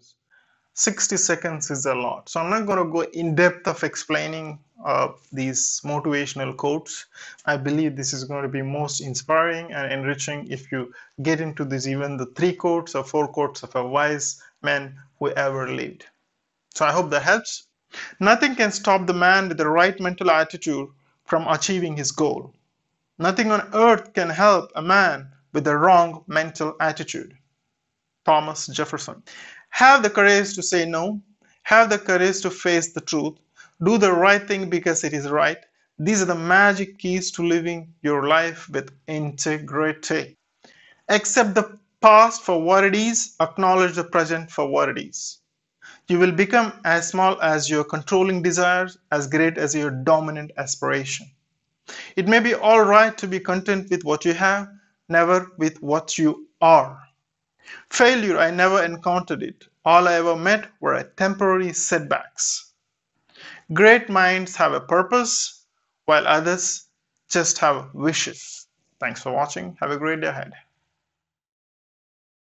use. 60 seconds is a lot. So I'm not going to go in depth of explaining uh, these motivational quotes. I believe this is going to be most inspiring and enriching if you get into this even the three quotes or four quotes of a wise man who ever lived. So I hope that helps. Nothing can stop the man with the right mental attitude from achieving his goal. Nothing on earth can help a man with the wrong mental attitude. Thomas Jefferson. Have the courage to say no. Have the courage to face the truth. Do the right thing because it is right. These are the magic keys to living your life with integrity. Accept the past for what it is, acknowledge the present for what it is. You will become as small as your controlling desires, as great as your dominant aspiration. It may be all right to be content with what you have, never with what you are. Failure, I never encountered it. All I ever met were temporary setbacks. Great minds have a purpose, while others just have wishes. Thanks for watching. Have a great day ahead.